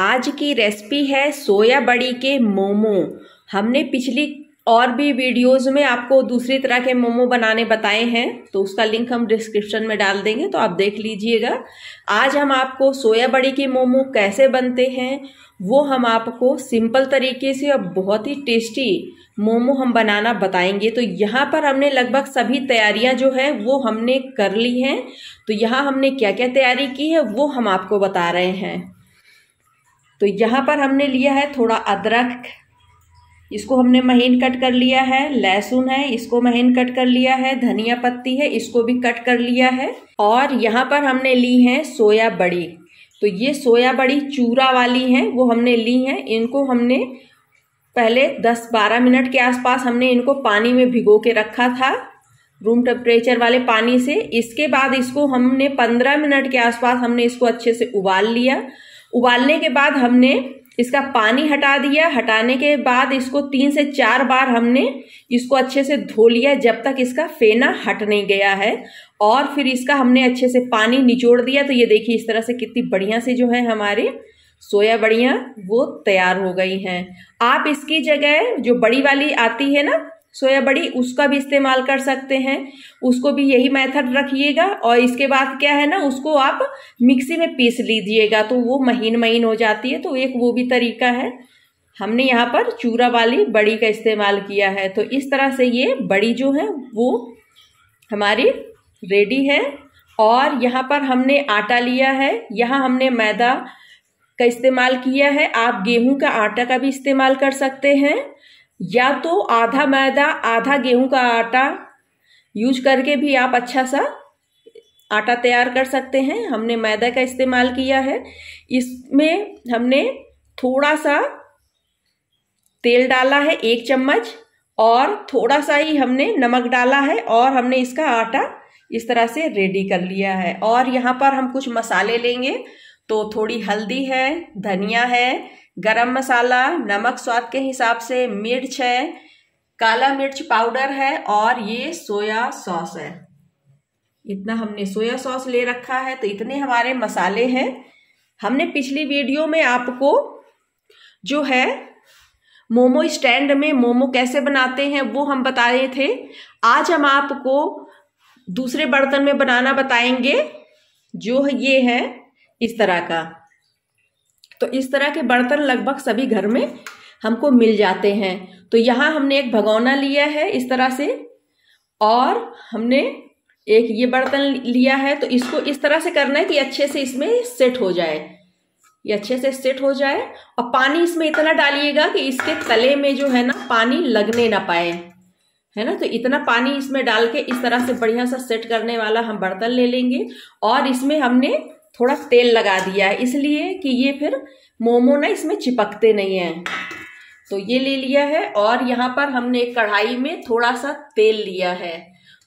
आज की रेसिपी है सोया बड़ी के मोमो हमने पिछली और भी वीडियोस में आपको दूसरी तरह के मोमो बनाने बताए हैं तो उसका लिंक हम डिस्क्रिप्शन में डाल देंगे तो आप देख लीजिएगा आज हम आपको सोया बड़ी के मोमो कैसे बनते हैं वो हम आपको सिंपल तरीके से और बहुत ही टेस्टी मोमो हम बनाना बताएंगे तो यहाँ पर हमने लगभग सभी तैयारियाँ जो है वो हमने कर ली हैं तो यहाँ हमने क्या क्या तैयारी की है वो हम आपको बता रहे हैं तो यहाँ पर हमने लिया है थोड़ा अदरक इसको हमने महीन कट कर लिया है लहसुन है इसको महीन कट कर लिया है धनिया पत्ती है इसको भी कट कर लिया है और यहाँ पर हमने ली है सोया बड़ी तो ये सोया बड़ी चूरा वाली है वो हमने ली है इनको हमने पहले 10-12 मिनट के आसपास हमने इनको पानी में भिगो के रखा था रूम टेम्परेचर वाले पानी से इसके बाद इसको हमने 15 मिनट के आसपास हमने इसको अच्छे से उबाल लिया उबालने के बाद हमने इसका पानी हटा दिया हटाने के बाद इसको तीन से चार बार हमने इसको अच्छे से धो लिया जब तक इसका फेना हट नहीं गया है और फिर इसका हमने अच्छे से पानी निचोड़ दिया तो ये देखिए इस तरह से कितनी बढ़िया से जो है हमारे सोया बढ़िया वो तैयार हो गई हैं आप इसकी जगह जो बड़ी वाली आती है ना सोया बड़ी उसका भी इस्तेमाल कर सकते हैं उसको भी यही मेथड रखिएगा और इसके बाद क्या है ना उसको आप मिक्सी में पीस लीजिएगा तो वो महीन महीन हो जाती है तो एक वो भी तरीका है हमने यहाँ पर चूरा वाली बड़ी का इस्तेमाल किया है तो इस तरह से ये बड़ी जो है वो हमारी रेडी है और यहाँ पर हमने आटा लिया है यहाँ हमने मैदा का इस्तेमाल किया है आप गेहूं का आटा का भी इस्तेमाल कर सकते हैं या तो आधा मैदा आधा गेहूं का आटा यूज करके भी आप अच्छा सा आटा तैयार कर सकते हैं हमने मैदा का इस्तेमाल किया है इसमें हमने थोड़ा सा तेल डाला है एक चम्मच और थोड़ा सा ही हमने नमक डाला है और हमने इसका आटा इस तरह से रेडी कर लिया है और यहाँ पर हम कुछ मसाले लेंगे तो थोड़ी हल्दी है धनिया है गरम मसाला नमक स्वाद के हिसाब से मिर्च है काला मिर्च पाउडर है और ये सोया सॉस है इतना हमने सोया सॉस ले रखा है तो इतने हमारे मसाले हैं हमने पिछली वीडियो में आपको जो है मोमो स्टैंड में मोमो कैसे बनाते हैं वो हम बताए थे आज हम आपको दूसरे बर्तन में बनाना बताएंगे जो ये है इस तरह का तो इस तरह के बर्तन लगभग सभी घर में हमको मिल जाते हैं तो यहाँ हमने एक भगौना लिया है इस तरह से और हमने एक ये बर्तन लिया है तो इसको इस तरह से करना है कि अच्छे से इसमें सेट हो जाए ये अच्छे से सेट हो जाए और पानी इसमें इतना डालिएगा कि इसके तले में जो है ना पानी लगने ना पाए है ना तो इतना पानी इसमें डाल के इस तरह से बढ़िया सा सेट करने वाला हम बर्तन ले लेंगे और इसमें हमने थोड़ा तेल लगा दिया है इसलिए कि ये फिर मोमो ना इसमें चिपकते नहीं हैं तो ये ले लिया है और यहाँ पर हमने कढ़ाई में थोड़ा सा तेल लिया है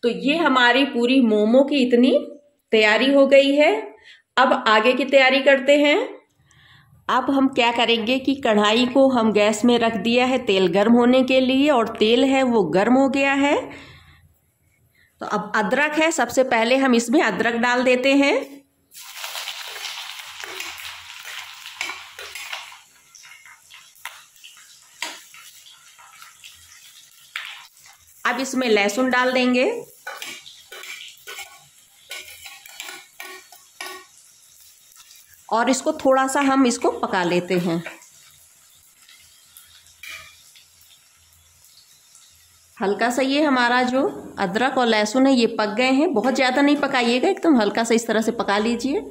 तो ये हमारी पूरी मोमो की इतनी तैयारी हो गई है अब आगे की तैयारी करते हैं अब हम क्या करेंगे कि कढ़ाई को हम गैस में रख दिया है तेल गर्म होने के लिए और तेल है वो गर्म हो गया है तो अब अदरक है सबसे पहले हम इसमें अदरक डाल देते हैं अब इसमें लहसुन डाल देंगे और इसको थोड़ा सा हम इसको पका लेते हैं हल्का सा ये हमारा जो अदरक और लहसुन है ये पक गए हैं बहुत ज़्यादा नहीं पकाइएगा एकदम हल्का सा इस तरह से पका लीजिए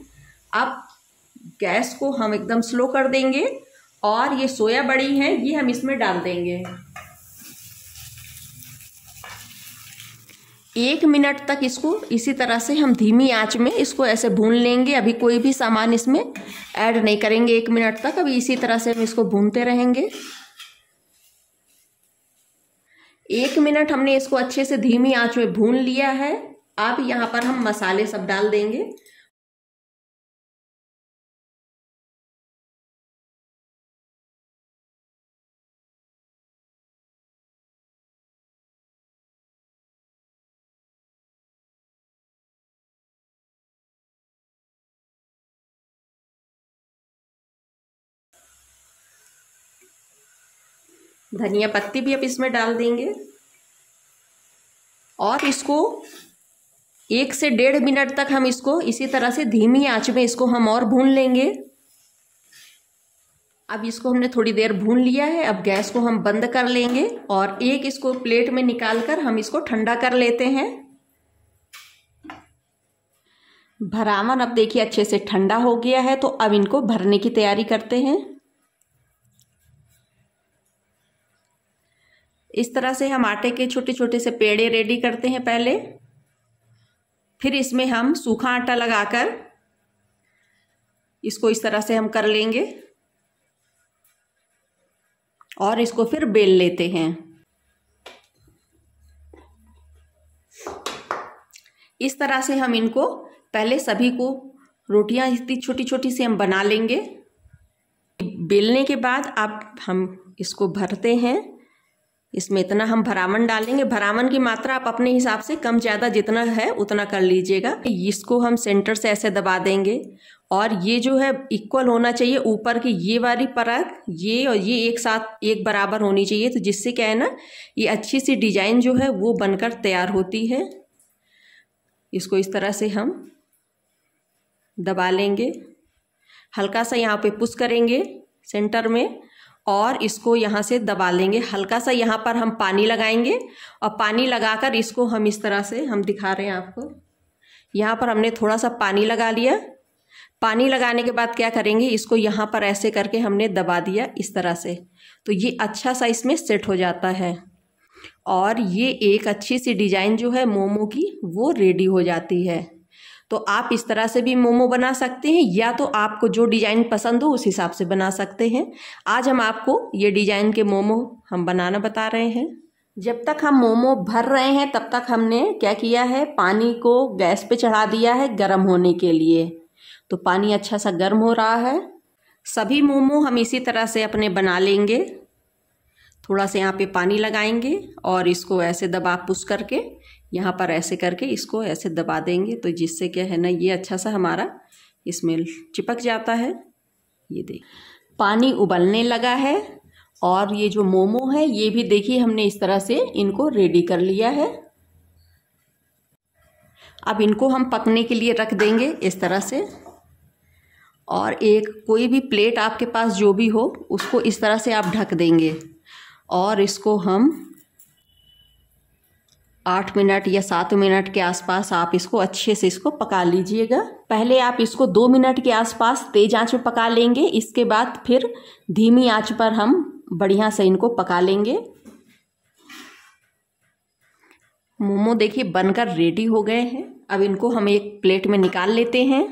अब गैस को हम एकदम स्लो कर देंगे और ये सोया बड़ी है ये हम इसमें डाल देंगे एक मिनट तक इसको इसी तरह से हम धीमी आंच में इसको ऐसे भून लेंगे अभी कोई भी सामान इसमें ऐड नहीं करेंगे एक मिनट तक अभी इसी तरह से हम इसको भूनते रहेंगे एक मिनट हमने इसको अच्छे से धीमी आंच में भून लिया है अब यहाँ पर हम मसाले सब डाल देंगे धनिया पत्ती भी अब इसमें डाल देंगे और इसको एक से डेढ़ मिनट तक हम इसको इसी तरह से धीमी आंच में इसको हम और भून लेंगे अब इसको हमने थोड़ी देर भून लिया है अब गैस को हम बंद कर लेंगे और एक इसको प्लेट में निकाल कर हम इसको ठंडा कर लेते हैं भरावन अब देखिए अच्छे से ठंडा हो गया है तो अब इनको भरने की तैयारी करते हैं इस तरह से हम आटे के छोटे छोटे से पेड़े रेडी करते हैं पहले फिर इसमें हम सूखा आटा लगाकर इसको इस तरह से हम कर लेंगे और इसको फिर बेल लेते हैं इस तरह से हम इनको पहले सभी को रोटियां इतनी छोटी छोटी सी हम बना लेंगे बेलने के बाद आप हम इसको भरते हैं इसमें इतना हम भरावन डालेंगे भरावन की मात्रा आप अपने हिसाब से कम ज़्यादा जितना है उतना कर लीजिएगा इसको हम सेंटर से ऐसे दबा देंगे और ये जो है इक्वल होना चाहिए ऊपर की ये वाली परत ये और ये एक साथ एक बराबर होनी चाहिए तो जिससे क्या है ना ये अच्छी सी डिजाइन जो है वो बनकर तैयार होती है इसको इस तरह से हम दबा लेंगे हल्का सा यहाँ पे पुश करेंगे सेंटर में और इसको यहाँ से दबा लेंगे हल्का सा यहाँ पर हम पानी लगाएंगे और पानी लगाकर इसको हम इस तरह से हम दिखा रहे हैं आपको यहाँ पर हमने थोड़ा सा पानी लगा लिया पानी लगाने के बाद क्या करेंगे इसको यहाँ पर ऐसे करके हमने दबा दिया इस तरह से तो ये अच्छा सा इसमें सेट हो जाता है और ये एक अच्छी सी डिज़ाइन जो है मोमो की वो रेडी हो जाती है तो आप इस तरह से भी मोमो बना सकते हैं या तो आपको जो डिज़ाइन पसंद हो उस हिसाब से बना सकते हैं आज हम आपको ये डिज़ाइन के मोमो हम बनाना बता रहे हैं जब तक हम मोमो भर रहे हैं तब तक हमने क्या किया है पानी को गैस पे चढ़ा दिया है गर्म होने के लिए तो पानी अच्छा सा गर्म हो रहा है सभी मोमो हम इसी तरह से अपने बना लेंगे थोड़ा सा यहाँ पे पानी लगाएंगे और इसको ऐसे दबा पुस करके यहाँ पर ऐसे करके इसको ऐसे दबा देंगे तो जिससे क्या है ना ये अच्छा सा हमारा इसमें चिपक जाता है ये देख पानी उबलने लगा है और ये जो मोमो है ये भी देखिए हमने इस तरह से इनको रेडी कर लिया है अब इनको हम पकने के लिए रख देंगे इस तरह से और एक कोई भी प्लेट आपके पास जो भी हो उसको इस तरह से आप ढक देंगे और इसको हम आठ मिनट या सात मिनट के आसपास आप इसको अच्छे से इसको पका लीजिएगा पहले आप इसको दो मिनट के आसपास तेज आंच में पका लेंगे इसके बाद फिर धीमी आंच पर हम बढ़िया से इनको पका लेंगे मोमो देखिए बनकर रेडी हो गए हैं अब इनको हम एक प्लेट में निकाल लेते हैं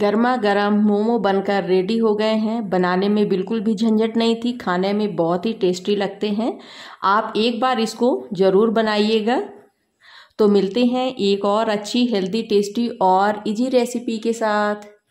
गर्मा गर्म मोमो बनकर रेडी हो गए हैं बनाने में बिल्कुल भी झंझट नहीं थी खाने में बहुत ही टेस्टी लगते हैं आप एक बार इसको ज़रूर बनाइएगा तो मिलते हैं एक और अच्छी हेल्दी टेस्टी और इजी रेसिपी के साथ